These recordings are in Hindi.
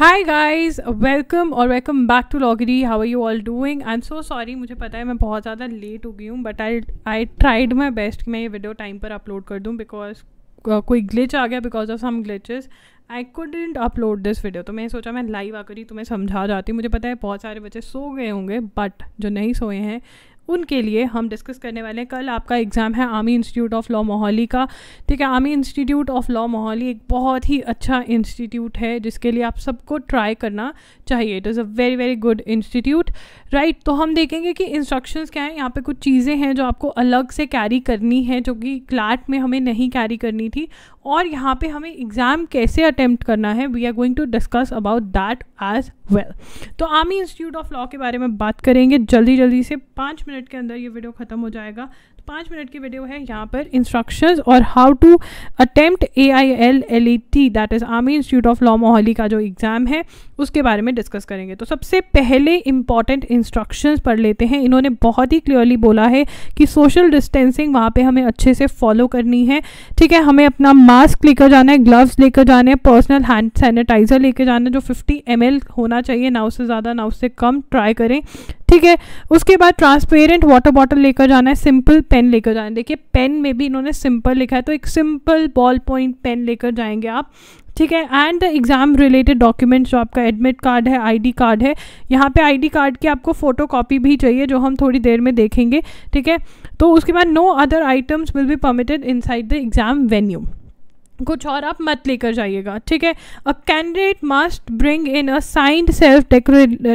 हाई गाइज वेलकम और वेलकम बैक टू लॉगरी how are you all doing I am so sorry मुझे पता है मैं बहुत ज़्यादा लेट हो गई हूँ but I I tried my best कि मैं ये वीडियो टाइम पर अपलोड कर दूँ बिकॉज uh, कोई ग्लिच आ गया because of some glitches I couldn't upload this video तो मैंने सोचा मैं लाइव आकर ही तुम्हें समझा जाती हूँ मुझे पता है बहुत सारे बच्चे सो गए होंगे बट जो नहीं सोए हैं उनके लिए हम डिस्कस करने वाले हैं कल आपका एग्ज़ाम है army institute of law Mohali का ठीक है army institute of law Mohali एक बहुत ही अच्छा इंस्टीट्यूट है जिसके लिए आप सबको ट्राई करना चाहिए it is a very very good institute right तो हम देखेंगे कि इंस्ट्रक्शंस क्या हैं यहाँ पे कुछ चीज़ें हैं जो आपको अलग से कैरी करनी है जो कि क्लाट में हमें नहीं कैरी करनी थी और यहाँ पे हमें एग्ज़ाम कैसे अटैम्प्ट करना है we are going to discuss about that as well well, तो आर्मी इंस्टीट्यूट ऑफ लॉ के बारे में बात करेंगे जल्दी जल्दी से पाँच मिनट के अंदर ये वीडियो ख़त्म हो जाएगा पाँच मिनट की वीडियो है यहाँ पर इंस्ट्रक्शंस और how to attempt A I L L E T that is army institute of law Mohali का जो एग्ज़ाम है उसके बारे में डिस्कस करेंगे तो सबसे पहले इंपॉर्टेंट इंस्ट्रक्शंस पढ़ लेते हैं इन्होंने बहुत ही क्लियरली बोला है कि सोशल डिस्टेंसिंग वहाँ पर हमें अच्छे से फॉलो करनी है ठीक है हमें अपना मास्क लेकर जाना है ग्लव्स लेकर जाना है पर्सनल हैंड सैनिटाइज़र लेकर जाना है जो फिफ्टी एम होना चाहिए ना उससे ज़्यादा ना उससे कम ट्राई करें ठीक है उसके बाद ट्रांसपेरेंट वाटर बॉटल लेकर जाना है सिंपल पेन लेकर जाना है देखिए पेन में भी इन्होंने सिंपल लिखा है तो एक सिंपल बॉल पॉइंट पेन लेकर जाएंगे आप ठीक है एंड एग्ज़ाम रिलेटेड डॉक्यूमेंट्स जो आपका एडमिट कार्ड है आईडी कार्ड है यहाँ पे आईडी कार्ड की आपको फ़ोटो कॉपी भी चाहिए जो हम थोड़ी देर में देखेंगे ठीक है तो उसके बाद no other items will be permitted inside the exam venue कुछ और आप मत लेकर जाइएगा ठीक है a candidate must bring in a signed self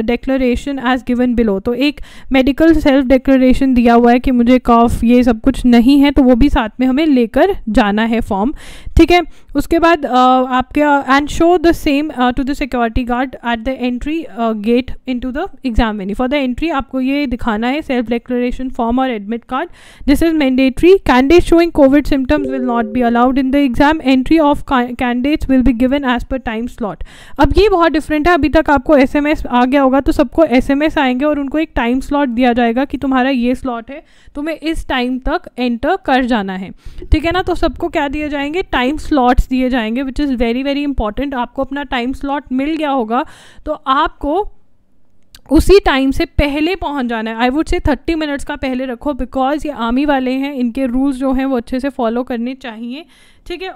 declaration as given below तो एक मेडिकल सेल्फ डिक्लेरेशन दिया हुआ है कि मुझे कॉफ ये सब कुछ नहीं है तो वो भी साथ में हमें लेकर जाना है फॉर्म ठीक है उसके बाद आपके and show the same to the security guard at the entry gate in to the exam venue for the entry आपको ये दिखाना है सेल्फ डिक्लेरेशन फॉर्म और admit card this is mandatory candidate showing COVID symptoms will not be allowed in the exam entry of candidates will be given as per time slot अब ये बहुत डिफरेंट है अभी तक आपको एस आ गया होगा तो सबको एस आएंगे और उनको एक टाइम स्लॉट दिया जाएगा कि तुम्हारा ये स्लॉट है तुम्हें इस टाइम तक एंटर कर जाना है ठीक है ना तो सबको क्या दिए जाएंगे टाइम स्लॉट्स दिए जाएंगे which is very very important आपको अपना टाइम स्लॉट मिल गया होगा तो आपको उसी टाइम से पहले पहुंच जाना है I would say thirty minutes का पहले रखो बिकॉज ये आर्मी वाले हैं इनके रूल्स जो हैं वो अच्छे से फॉलो करने चाहिए ठीक है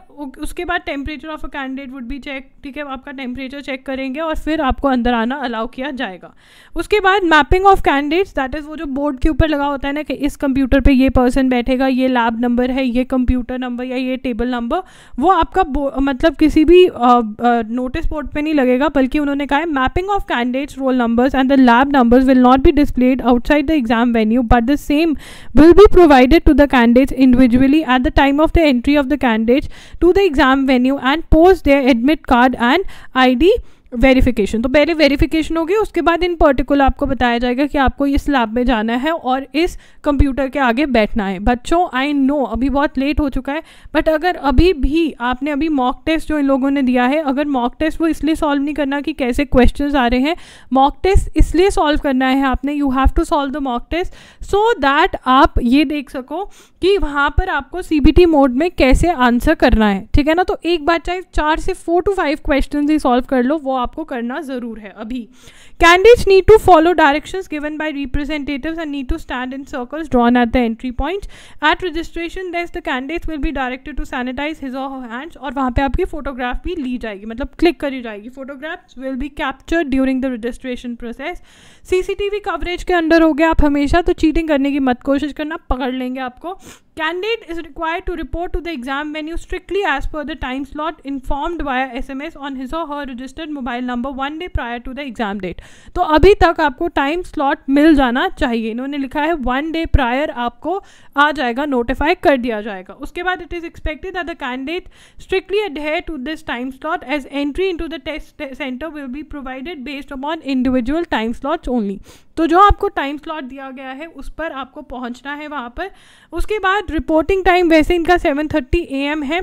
उसके बाद temperature of a candidate would be check ठीक है आपका टेम्परेचर चेक करेंगे और फिर आपको अंदर आना अलाउ किया जाएगा उसके बाद mapping of candidates that is वो जो बोर्ड के ऊपर लगा होता है ना कि इस कंप्यूटर पे ये पर्सन बैठेगा ये लैब नंबर है ये कंप्यूटर नंबर या ये टेबल नंबर वो आपका मतलब किसी भी नोटिस बोर्ड पर नहीं लगेगा बल्कि उन्होंने कहा है mapping of candidates roll numbers and the lab numbers will not be displayed outside the exam venue but the same will be provided to the candidates individually at the time of the entry of the candidate to the exam venue and post their admit card and ID verification तो पहले वेरिफिकेशन होगी उसके बाद इन पर्टिकुलर आपको बताया जाएगा कि आपको इस लैब में जाना है और इस कंप्यूटर के आगे बैठना है बच्चों आई नो अभी बहुत लेट हो चुका है बट अगर अभी भी आपने अभी मॉक टेस्ट जो इन लोगों ने दिया है अगर मॉक टेस्ट वो इसलिए सॉल्व नहीं करना कि कैसे क्वेश्चन आ रहे हैं मॉक टेस्ट इसलिए सॉल्व करना है आपने you have to solve the mock test so that आप ये देख सको कि वहाँ पर आपको सी मोड में कैसे आंसर करना है ठीक है ना तो एक बार चाहे चार से फोर टू फाइव क्वेश्चन ही सॉल्व कर लो वो आपको करना ज़रूर है अभी candidates need to follow direction given by representative and need to stand in circles drawn at the entry point at registration desk the candidates will be directed to sanitize his of hands और वहाँ पर आपकी फोटोग्राफ भी ली जाएगी मतलब क्लिक करी जाएगी photographs will be capture during the registration process CCTV coverage के अंडर हो गया आप हमेशा तो चीटिंग करने की मत कोशिश करना पकड़ लेंगे आपको candidate is required to report to the exam venue strictly as per the time slot informed by S M S on his of her registered mobile mobile number one day prior to the exam date तो अभी तक आपको टाइम स्लॉट मिल जाना चाहिए इन्होंने लिखा है वन डे प्रायर आपको आ जाएगा नोटिफाई कर दिया जाएगा उसके बाद it is expected that the candidate strictly adhere to this time slot as entry in to the test centre will be provided based upon individual time slot only तो जो आपको टाइम स्लॉट दिया गया है उस पर आपको पहुंचना है वहां पर उसके बाद रिपोर्टिंग टाइम वैसे इनका सेवन थर्टी ए एम है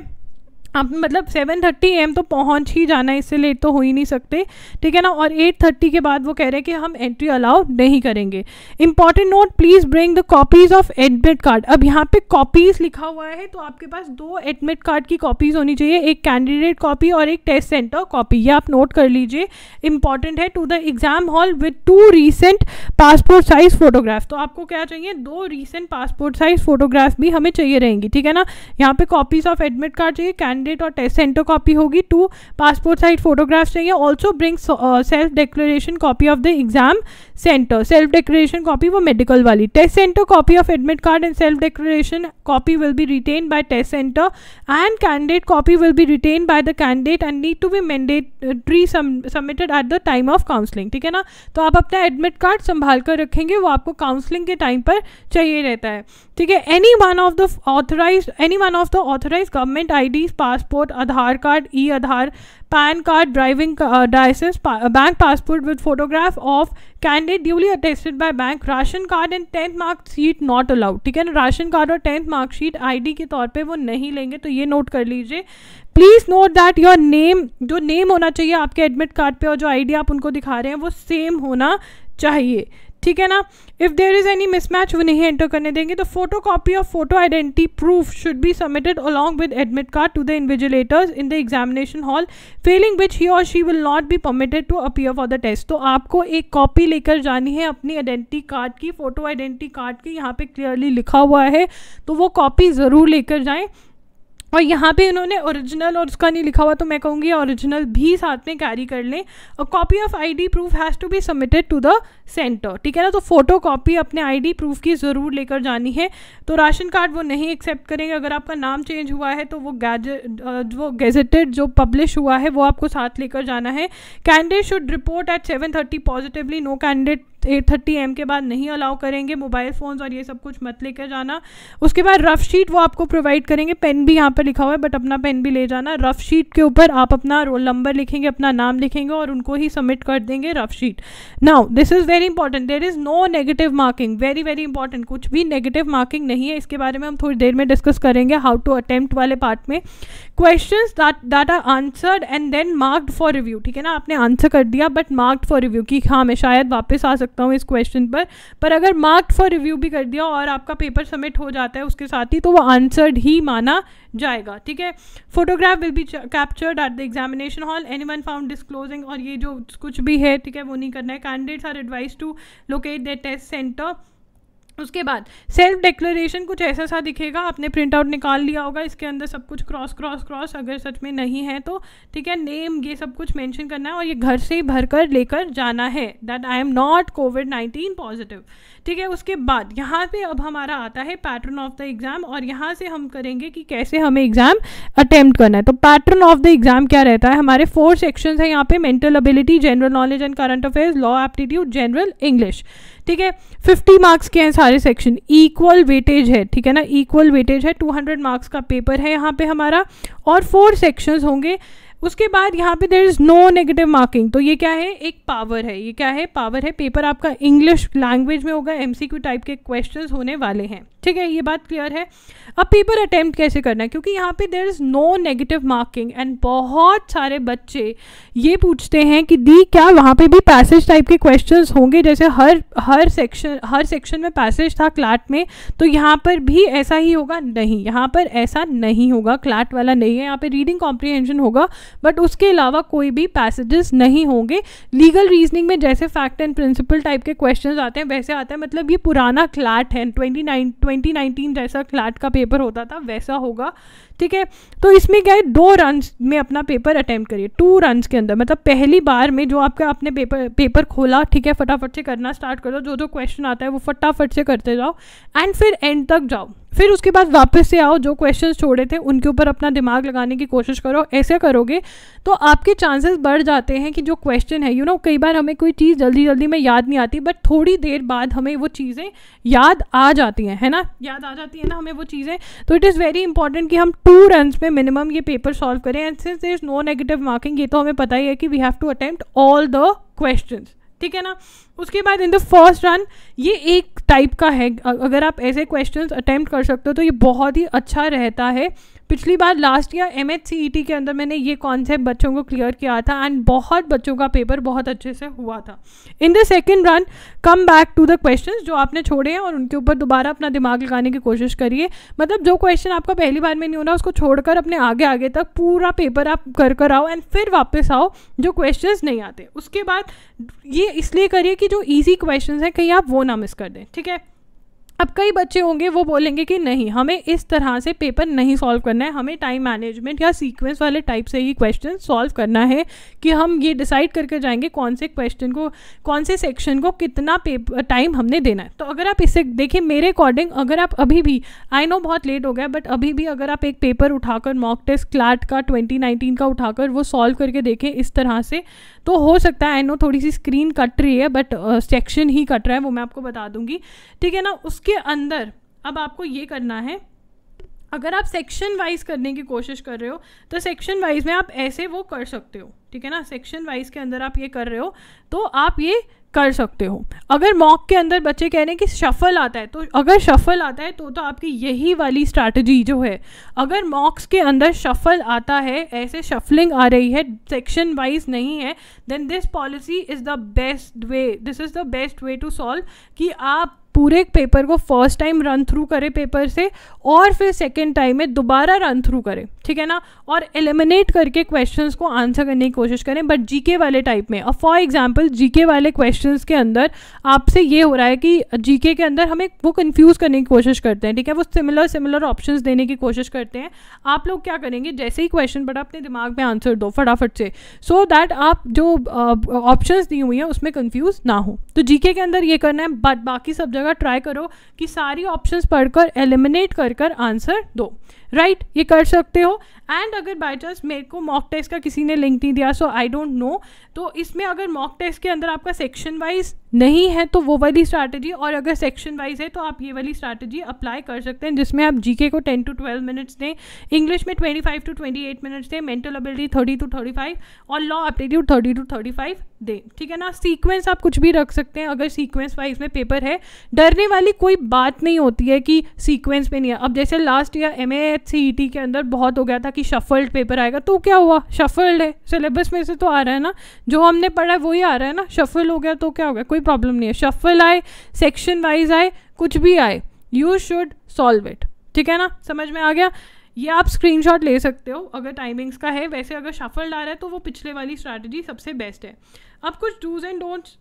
आप मतलब सेवन थर्टी एम तो पहुंच ही जाना है इससे लेट तो हो ही नहीं सकते ठीक है ना और एट थर्टी के बाद वो कह रहे हैं कि हम एंट्री अलाउ नहीं करेंगे important note please bring the copies of admit card अब यहाँ पे कॉपीज़ लिखा हुआ है तो आपके पास दो एडमिट कार्ड की कॉपीज़ होनी चाहिए एक कैंडिडेट कॉपी और एक टेस्ट सेंटर कॉपी ये आप नोट कर लीजिए इंपॉर्टेंट है to the exam hall with two recent passport size photograph तो आपको क्या चाहिए दो रीसेंट पासपोर्ट साइज़ फ़ोटोग्राफ भी हमें चाहिए रहेंगी ठीक है ना यहाँ पे कॉपीज़ ऑफ एडमिट कार्ड चाहिए कैंड कैंडिडेट और टेस्ट सेंटर कॉपी होगी टू पासपोर्ट साइज फोटोग्राफ्स चाहिए also bring self declaration copy of the exam centre self declaration copy वो मेडिकल वाली test centre copy of admit card and self declaration copy will be retain by test centre and candidate copy will be retain by the candidate and need to be mandatory submitted at the time of counselling ठीक है ना तो आप अपना एडमिट कार्ड संभाल कर रखेंगे वो आपको काउंसलिंग के टाइम पर चाहिए रहता है ठीक है any one of the authorise any one of the authorise government ID passport Aadhaar card e Aadhaar PAN card driving licence bank passport with photograph of candidate duly attested by bank ration card and tenth mark sheet not allowed ठीक है ना राशन कार्ड और टेंथ मार्कशीट आईडी के तौर पे वो नहीं लेंगे तो ये नोट कर लीजिए please note that your name जो नेम होना चाहिए आपके एडमिट कार्ड पे और जो आईडी आप उनको दिखा रहे हैं वो सेम होना चाहिए ठीक है ना if there is any mismatch वो नहीं एंटर करने देंगे तो photo copy of photo identity proof should be submitted along with admit card to the invigilators in the examination hall failing which he और she will not be permitted to appear for the test तो आपको एक कॉपी लेकर जानी है अपनी आइडेंटिटी कार्ड की फोटो आइडेंटिटी कार्ड की यहाँ पे क्लियरली लिखा हुआ है तो वो कॉपी ज़रूर लेकर जाएँ और यहाँ पे इन्होंने ओरिजिनल और उसका नहीं लिखा हुआ तो मैं कहूँगी ओरिजिनल भी साथ में कैरी कर लें और copy of ID proof has to be submitted to the centre ठीक है ना तो फोटो कॉपी अपने आईडी प्रूफ की ज़रूर लेकर जानी है तो राशन कार्ड वो नहीं एक्सेप्ट करेंगे अगर आपका नाम चेंज हुआ है तो वो गैजेट वो गेजेटेड जो पब्लिश हुआ है वो आपको साथ लेकर जाना है candidate should report at seven thirty positively no candidate eight thirty AM के बाद नहीं अलाउ करेंगे मोबाइल फ़ोन्स और ये सब कुछ मत लेकर जाना उसके बाद रफ़ शीट वो आपको प्रोवाइड करेंगे पेन भी यहाँ पर लिखा हुआ है बट अपना पेन भी ले जाना रफ़ शीट के ऊपर आप अपना रोल नंबर लिखेंगे अपना नाम लिखेंगे और उनको ही सबमिट कर देंगे rough sheet now this is very important there is no negative marking very very important कुछ भी नेगेटिव मार्किंग नहीं है इसके बारे में हम थोड़ी देर में डिस्कस करेंगे हाउ टू अटैम्प्ट वाले पार्ट में question that are answered and then marked for review ठीक है ना आपने आंसर कर दिया बट मार्क्ड फॉर रिव्यू कि हाँ मैं शायद वापस आ सकता हूँ इस क्वेश्चन पर पर अगर मार्क्ड फॉर रिव्यू भी कर दिया और आपका पेपर सबमिट हो जाता है उसके साथ ही तो वो आंसर्ड ही माना जाएगा ठीक है photograph will be captured at the examination hall any one found disclosing और ये जो कुछ भी है ठीक है वो नहीं करना है candidates are advise to locate the test centre उसके बाद सेल्फ डिक्लेरेशन कुछ ऐसा सा दिखेगा आपने प्रिंट आउट निकाल लिया होगा इसके अंदर सब कुछ क्रॉस क्रॉस क्रॉस अगर सच में नहीं है तो ठीक है नेम ये सब कुछ मेंशन करना है और ये घर से ही भर कर लेकर जाना है that I am not COVID nineteen positive ठीक है उसके बाद यहाँ पे अब हमारा आता है पैटर्न ऑफ द एग्ज़ाम और यहाँ से हम करेंगे कि कैसे हमें एग्ज़ाम अटैम्प्ट करना है तो पैटर्न ऑफ द एग्ज़ाम क्या रहता है हमारे फोर सेक्शंस हैं यहाँ पे mental ability general knowledge and current affairs law aptitude general English ठीक है फिफ्टी मार्क्स के हैं सारे सेक्शन इक्वल वेटेज है ठीक है ना इक्वल वेटेज है टू हंड्रेड मार्क्स का पेपर है यहाँ पे हमारा और फोर सेक्शंस होंगे उसके बाद यहाँ पे there is no negative marking तो ये क्या है एक पावर है ये क्या है पावर है पेपर आपका इंग्लिश लैंग्वेज में होगा एम टाइप के क्वेश्चन होने वाले हैं ठीक है ये बात क्लियर है अब पेपर अटैम्प्ट कैसे करना है क्योंकि यहाँ पे there is no negative marking and बहुत सारे बच्चे ये पूछते हैं कि दी क्या वहाँ पे भी पैसेज टाइप के क्वेश्चंस होंगे जैसे हर हर सेक्शन हर सेक्शन में पैसेज था क्लाट में तो यहाँ पर भी ऐसा ही होगा नहीं यहाँ पर ऐसा नहीं होगा क्लाट वाला नहीं है यहाँ पर रीडिंग कॉम्प्रीहेंशन होगा बट उसके अलावा कोई भी पैसेजेस नहीं होंगे लीगल रीजनिंग में जैसे फैक्ट एंड प्रिंसिपल टाइप के क्वेश्चन आते हैं वैसे आते हैं मतलब ये पुराना क्लाट है ट्वेंटी 2019 जैसा क्लाट का पेपर होता था वैसा होगा ठीक है तो इसमें क्या है दो रन में अपना पेपर अटैम्प्ट करिए टू रन के अंदर मतलब पहली बार में जो आपका आपने पेपर पेपर खोला ठीक है फटाफट से करना स्टार्ट कर दो जो जो क्वेश्चन आता है वो फटाफट से करते जाओ एंड फिर एंड तक जाओ फिर उसके बाद वापस से आओ जो क्वेश्चन छोड़े थे उनके ऊपर अपना दिमाग लगाने की कोशिश करो ऐसे करोगे तो आपके चांसेस बढ़ जाते हैं कि जो क्वेश्चन है यू you नो know, कई बार हमें कोई चीज़ जल्दी जल्दी में याद नहीं आती बट थोड़ी देर बाद हमें वो चीज़ें याद आ जाती हैं है ना याद आ जाती है ना हमें वो चीज़ें तो इट इज़ वेरी इंपॉर्टेंट कि हम टू रन में मिनिमम ये पेपर सॉल्व करें and since there is no negative marking ये तो हमें पता ही है कि we have to attempt all the question ठीक है ना उसके बाद इन द फर्स्ट रन ये एक टाइप का है अगर आप ऐसे क्वेश्चंस अटैम्प्ट कर सकते हो तो ये बहुत ही अच्छा रहता है पिछली बार last year M H C E T के अंदर मैंने ये कॉन्सेप्ट बच्चों को क्लियर किया था एंड बहुत बच्चों का पेपर बहुत अच्छे से हुआ था in the second run come back to the question जो आपने छोड़े हैं और उनके ऊपर दोबारा अपना दिमाग लगाने की कोशिश करिए मतलब जो क्वेश्चन आपका पहली बार में नहीं हो रहा उसको छोड़कर अपने आगे आगे तक पूरा पेपर आप कर कर आओ एंड फिर वापस आओ जो क्वेश्चन नहीं आते उसके बाद ये इसलिए करिए कि जो ईजी क्वेश्चन हैं कहीं आप वो ना मिस कर दें ठीक है अब कई बच्चे होंगे वो बोलेंगे कि नहीं हमें इस तरह से पेपर नहीं सॉल्व करना है हमें टाइम मैनेजमेंट या सीक्वेंस वाले टाइप से ही क्वेश्चन सॉल्व करना है कि हम ये डिसाइड करके जाएंगे कौन से क्वेश्चन को कौन से सेक्शन को कितना पेपर टाइम हमने देना है तो अगर आप इसे देखिए मेरे अकॉर्डिंग अगर आप अभी भी आई नो बहुत लेट हो गया बट अभी भी अगर आप एक पेपर उठाकर मॉक टेस्ट क्लाट का ट्वेंटी का उठाकर वो सॉल्व करके देखें इस तरह से तो हो सकता है आई नो थोड़ी सी स्क्रीन कट रही है बट सेक्शन uh, ही कट रहा है वो मैं आपको बता दूंगी ठीक है ना उसके अंदर अब आपको ये करना है अगर आप सेक्शन वाइज करने की कोशिश कर रहे हो तो सेक्शन वाइज में आप ऐसे वो कर सकते हो ठीक है ना सेक्शन वाइज के अंदर आप ये कर रहे हो तो आप ये कर सकते हो अगर मॉक के अंदर बच्चे कह रहे हैं कि शफल आता है तो अगर शफल आता है तो तो आपकी यही वाली स्ट्रैटेजी जो है अगर मॉक्स के अंदर शफल आता है ऐसे शफलिंग आ रही है सेक्शन वाइज नहीं है then this policy is the best way this is the best way to solve कि आप पूरे पेपर को फर्स्ट टाइम रन थ्रू करें पेपर से और फिर सेकेंड टाइम में दोबारा रन थ्रू करें ठीक है ना और एलिमिनेट करके क्वेश्चन को आंसर करने की कोशिश करें बट जीके वाले टाइप में और फॉर एग्जाम्पल जीके वाले क्वेश्चन के अंदर आपसे ये हो रहा है कि जीके के अंदर हमें वो कन्फ्यूज़ करने की कोशिश करते हैं ठीक है वो सिमिलर सिमिलर ऑप्शन देने की कोशिश करते हैं आप लोग क्या करेंगे जैसे ही क्वेश्चन पड़ा अपने दिमाग में आंसर दो फटाफट से सो so दैट आप जो ऑप्शन uh, दी हुई हैं उसमें कन्फ्यूज़ ना हो तो जीके के अंदर ये करना है बट बाकी सब जगह ट्राई करो कि सारी ऑप्शन पढ़कर एलिमिनेट कर कर आंसर दो राइट right? ये कर सकते हो एंड अगर बाई चांस मेरे को मॉक टेस्ट का किसी ने लिंक नहीं दिया सो आई डोंट नो तो इसमें अगर मॉक टेस्ट के अंदर आपका सेक्शन वाइज नहीं है तो वो वाली स्ट्रैटेजी और अगर सेक्शन वाइज है तो आप ये वाली स्ट्रैटेजी अप्लाई कर सकते हैं जिसमें आप जीके को टेन टू ट्वेल्व मिनट्स दें इंग्लिश में twenty five to twenty eight minutes दें mental ability thirty to thirty five और law aptitude thirty to thirty five दें ठीक है ना सीक्वेंस आप कुछ भी रख सकते हैं अगर सीक्वेंस वाइज में पेपर है डरने वाली कोई बात नहीं होती है कि सीक्वेंस में नहीं है अब जैसे लास्ट ईयर एम एच के अंदर बहुत हो गया था कि शफल्ड पेपर आएगा तो क्या हुआ शफल्ड है सिलेबस में से तो आ रहा है ना जो हमने पढ़ा है वही आ रहा है ना शफल हो गया तो क्या हो गया कोई प्रॉब्लम नहीं है शफल आए सेक्शन वाइज आए कुछ भी आए यू शुड सॉल्व इट ठीक है ना समझ में आ गया ये आप स्क्रीनशॉट ले सकते हो अगर टाइमिंग्स का है वैसे अगर शफल आ रहा है तो वो पिछले वाली स्ट्रैटेजी सबसे बेस्ट है अब कुछ डूज एंड डोंट्स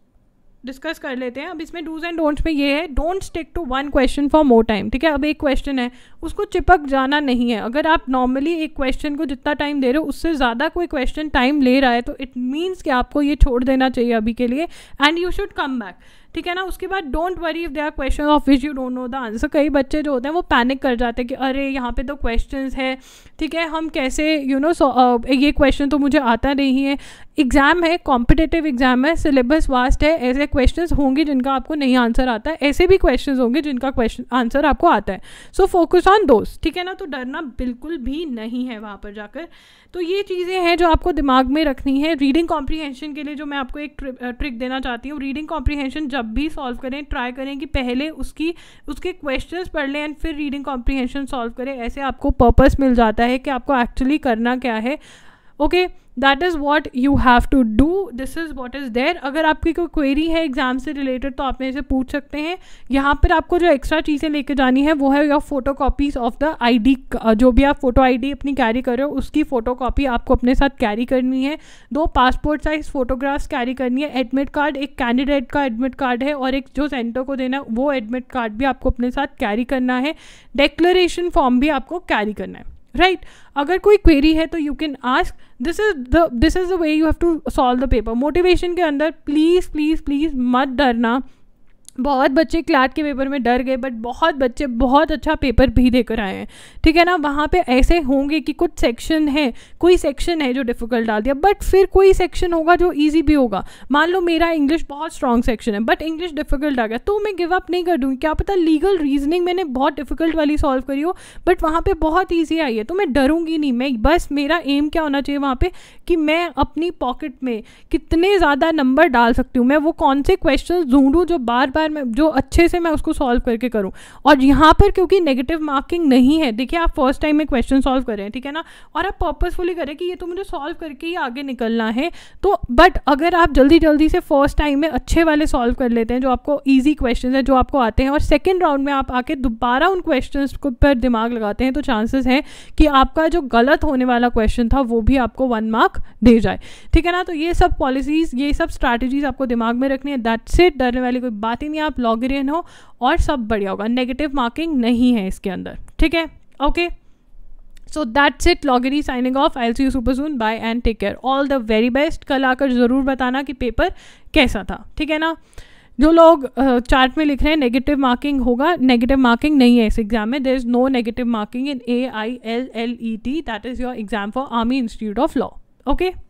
डिस्कस कर लेते हैं अब इसमें डूज एंड डोंट्स में ये है don't stick to one question for more time ठीक है अब एक क्वेश्चन है उसको चिपक जाना नहीं है अगर आप नॉर्मली एक क्वेश्चन को जितना टाइम दे रहे हो उससे ज़्यादा कोई क्वेश्चन टाइम ले रहा है तो इट मीन्स कि आपको ये छोड़ देना चाहिए अभी के लिए and you should come back ठीक है ना उसके बाद don't worry if they are question of which you don't know the answer कई बच्चे जो होते हैं वो पैनिक कर जाते हैं कि अरे यहाँ पे तो क्वेश्चन है ठीक है हम कैसे you you know know, uh, ये क्वेश्चन तो मुझे आता नहीं है एग्ज़ाम है कॉम्पिटेटिव एग्ज़ाम है सिलेबस वास्ट है ऐसे क्वेश्चन होंगे जिनका आपको नहीं आंसर आता है ऐसे भी क्वेश्चन होंगे जिनका क्वेश्चन आंसर आपको आता है सो फोकस ऑन दोस्त ठीक है ना तो डरना बिल्कुल भी नहीं है वहाँ पर जाकर तो ये चीज़ें हैं जो आपको दिमाग में रखनी है रीडिंग कॉम्प्रीहेंशन के लिए जो मैं आपको एक ट्रिक uh, देना चाहती हूँ रीडिंग कॉम्प्रीहेंशन जब तब भी सॉल्व करें ट्राई करें कि पहले उसकी उसके क्वेश्चंस पढ़ लें एंड फिर रीडिंग कॉम्प्रीहेंशन सॉल्व करें ऐसे आपको पर्पस मिल जाता है कि आपको एक्चुअली करना क्या है okay okay, that is what you have to do this is what is there अगर आपकी कोई क्वेरी है एग्ज़ाम से रिलेटेड तो आप मेरे से पूछ सकते हैं यहाँ पर आपको जो एक्स्ट्रा चीज़ें लेके जानी है वो है your photo copies of the I D जो भी आप फ़ोटो आई डी अपनी कैरी कर रहे हो उसकी फ़ोटो कापी आपको अपने साथ कैरी करनी है दो पासपोर्ट साइज़ फ़ोटोग्राफ्स कैरी करनी है एडमिट कार्ड एक कैंडिडेट का एडमिट कार्ड है और एक जो सेंटर को देना है वो एडमिट कार्ड भी आपको अपने साथ कैरी करना है डेक्लरेशन फॉर्म भी आपको कैरी करना है राइट right? अगर कोई क्वेरी है तो you can ask this is the this is the way you have to solve the paper motivation के अंदर प्लीज़ प्लीज़ प्लीज़ मत डरना बहुत बच्चे क्लैट के पेपर में डर गए बट बहुत बच्चे बहुत अच्छा पेपर भी देकर आए हैं ठीक है ना वहाँ पे ऐसे होंगे कि कुछ सेक्शन है कोई सेक्शन है जो डिफ़िकल्ट डाल दिया बट फिर कोई सेक्शन होगा जो ईजी भी होगा मान लो मेरा इंग्लिश बहुत स्ट्रॉन्ग सेक्शन है बट इंग्लिश डिफ़िकल्ट आ गया तो मैं गिव अप नहीं कर दूँगी क्या पता लीगल रीजनिंग मैंने बहुत डिफ़िकल्ट वाली सॉल्व करी हो बट वहाँ पर बहुत ईजी आई है तो मैं डरूंगी नहीं मैं बस मेरा एम क्या होना चाहिए वहाँ पर कि मैं अपनी पॉकेट में कितने ज़्यादा नंबर डाल सकती हूँ मैं वो कौन से क्वेश्चन ढूंढूँ जो बार बार बार मैं जो अच्छे से मैं उसको सॉल्व करके करूँ और यहाँ पर क्योंकि नेगेटिव मार्किंग नहीं है देखिए आप फर्स्ट टाइम में क्वेश्चन सॉल्व कर रहे हैं ठीक है ना और आप पर्पजफुली करें कि ये तो मुझे सॉल्व करके ही आगे निकलना है तो बट अगर आप जल्दी जल्दी से फर्स्ट टाइम में अच्छे वाले सॉल्व कर लेते हैं जो आपको ईजी क्वेश्चन है जो आपको आते हैं और सेकेंड राउंड में आप आके दोबारा उन क्वेश्चन पर दिमाग लगाते हैं तो चांसेस हैं कि आपका जो गलत होने वाला क्वेश्चन था वो भी आपको वन मार्क दे जाए ठीक है ना तो ये सब पॉलिसीज़ ये सब स्ट्रैटेजीज़ आपको दिमाग में रखनी है दैट्स इट डरने वाली कोई बात ही में आप लॉगरियन हो और सब बढ़िया होगा नेगेटिव मार्किंग नहीं है इसके अंदर ठीक है ओके सो दैट्स इट लॉगरी signing off I'll see you super soon bye and take care all the very best कल आकर ज़रूर बताना कि पेपर कैसा था ठीक है ना जो लोग चार्ट में लिख रहे हैं नेगेटिव मार्किंग होगा नेगेटिव मार्किंग नहीं है इस एग्जाम में there is no negative marking in A I L L E T that is your exam for Army institute of Law okay